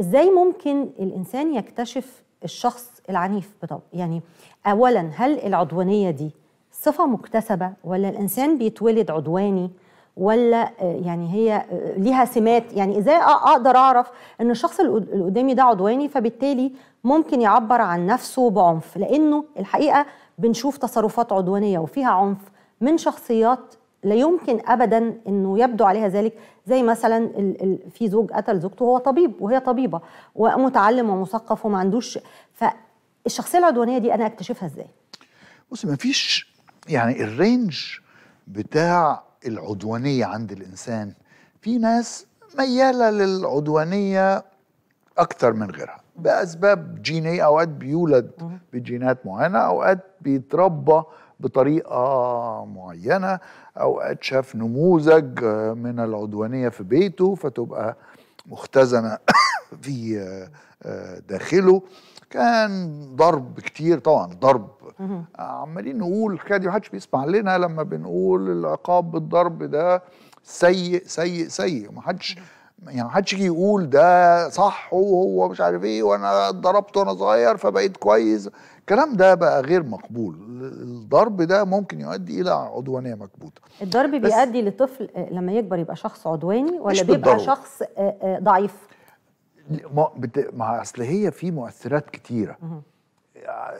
ازاي ممكن الانسان يكتشف الشخص العنيف بطبع يعني اولا هل العدوانيه دي صفه مكتسبه ولا الانسان بيتولد عدواني ولا آه، يعني هي آه، ليها سمات يعني ازاي اقدر اعرف ان الشخص اللي قدامي ده عدواني فبالتالي ممكن يعبر عن نفسه بعنف لانه الحقيقه بنشوف تصرفات عدوانيه وفيها عنف من شخصيات لا يمكن ابدا انه يبدو عليها ذلك زي مثلا في زوج قتل زوجته وهو طبيب وهي طبيبه ومتعلم ومثقف وما عندوش فالشخصيه العدوانيه دي انا اكتشفها ازاي؟ بصي ما فيش يعني الرينج بتاع العدوانيه عند الانسان في ناس مياله للعدوانيه اكتر من غيرها باسباب جينيه اوقات بيولد بجينات معينه اوقات بيتربى بطريقه معينه اوقات شاف نموذج من العدوانيه في بيته فتبقى مختزنه في آه، داخله كان ضرب كتير طبعا ضرب عمالين نقول الحكايه دي محدش بيسمع لنا لما بنقول العقاب بالضرب ده سيء سيء سيء محدش يعني حدش يجي يقول ده صح وهو مش عارف ايه وانا اتضربت وانا صغير فبقيت كويس الكلام ده بقى غير مقبول الضرب ده ممكن يؤدي الى عدوانيه مكبوته الضرب بيؤدي لطفل آه، لما يكبر يبقى شخص عدواني ولا بيبقى بالضرب. شخص آه، آه، ضعيف ما اصل هي في مؤثرات كتيره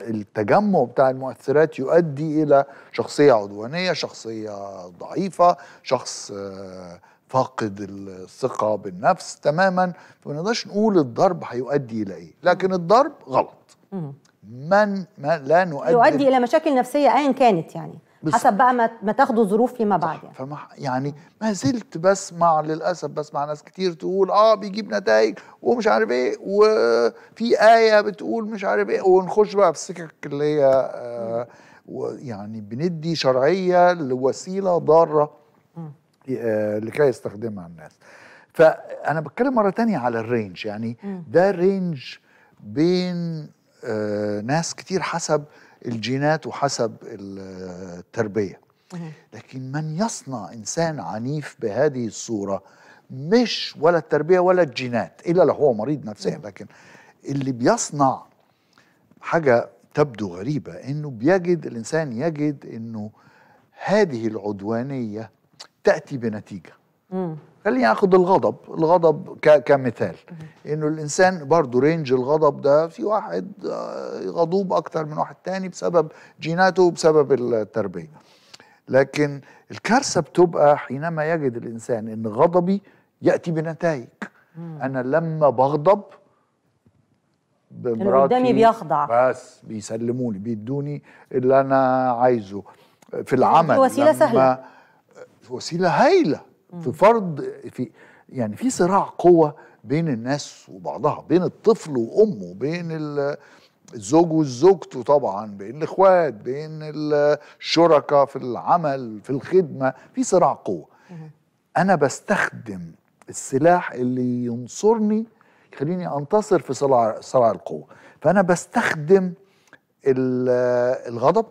التجمع بتاع المؤثرات يؤدي الى شخصيه عدوانيه شخصيه ضعيفه شخص آه فاقد الثقة بالنفس تماما فما نقدرش نقول الضرب هيؤدي إلى إيه لكن الضرب غلط من ما لا نؤدي يؤدي إلى مشاكل نفسية أيا كانت يعني حسب بقى ما ما تاخدوا ظروف فيما بعد يعني فما يعني ما زلت بسمع للاسف بسمع ناس كتير تقول اه بيجيب نتائج ومش عارف ايه وفي ايه بتقول مش عارف ايه ونخش بقى في السكك اللي هي آه ويعني بندي شرعيه لوسيله ضاره آه، لكي يستخدمها الناس فانا بتكلم مره تانية على الرينج يعني ده رينج بين آه، ناس كتير حسب الجينات وحسب التربيه لكن من يصنع انسان عنيف بهذه الصوره مش ولا التربيه ولا الجينات الا لو هو مريض نفسيا لكن اللي بيصنع حاجه تبدو غريبه انه بيجد الانسان يجد انه هذه العدوانيه تاتي بنتيجه مم. خليني اخد الغضب الغضب كمثال انه الانسان برضه رينج الغضب ده في واحد آه، غضوب اكتر من واحد تاني بسبب جيناته وبسبب التربيه لكن الكارثه بتبقى حينما يجد الانسان ان غضبي ياتي بنتائج انا لما بغضب بمراتي قدامي بيخضع بس بيسلموني بيدوني اللي انا عايزه في يعني العمل وسيله سهله وسيله هايله في فرض في يعني في صراع قوه بين الناس وبعضها بين الطفل وامه بين الزوج وزوجته طبعا بين الاخوات بين الشركاء في العمل في الخدمه في صراع قوه انا بستخدم السلاح اللي ينصرني يخليني انتصر في صراع صراع القوه فانا بستخدم الغضب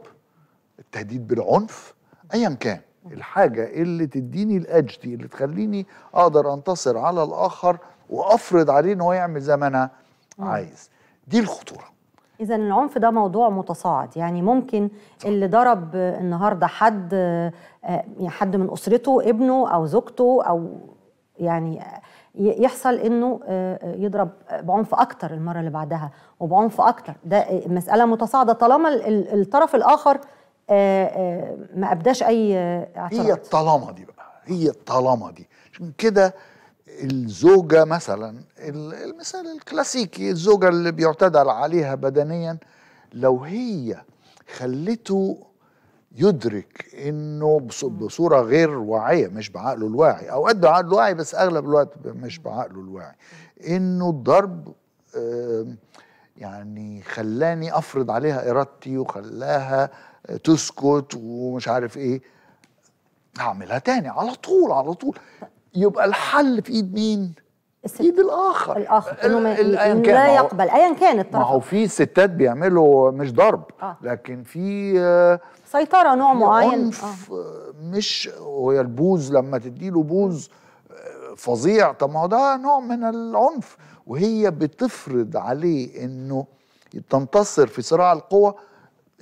التهديد بالعنف ايا كان الحاجه اللي تديني الادج دي اللي تخليني اقدر انتصر على الاخر وافرض عليه ان هو يعمل زي ما انا عايز دي الخطوره إذا العنف ده موضوع متصاعد يعني ممكن صح. اللي ضرب النهارده حد آه، حد من أسرته ابنه أو زوجته أو يعني يحصل إنه آه، آه، يضرب بعنف أكتر المرة اللي بعدها وبعنف أكتر ده مسألة متصاعدة طالما الطرف الآخر آه، آه، ما ابداش اي اعتراض هي الطالما دي بقى هي الطالما دي عشان كده الزوجه مثلا المثال الكلاسيكي الزوجه اللي بيعتدل عليها بدنيا لو هي خلته يدرك انه بصوره غير واعيه مش بعقله الواعي او قد عقله الواعي بس اغلب الوقت مش بعقله الواعي انه الضرب آه يعني خلاني افرض عليها ارادتي وخلاها تسكت ومش عارف ايه هعملها تاني على طول على طول يبقى الحل في ايد مين؟ في ايد الاخر الاخر انه كان لا يقبل ايا كان الطرف ما هو في ستات بيعملوا مش ضرب آه. لكن في آه سيطره نوع معين عنف آه. آه، مش وهي البوز لما تديله بوز آه، فظيع طب ما هو ده نوع من العنف وهي بتفرض عليه انه تنتصر في صراع القوى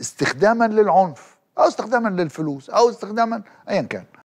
استخداما للعنف او استخداما للفلوس او استخداما ايا كان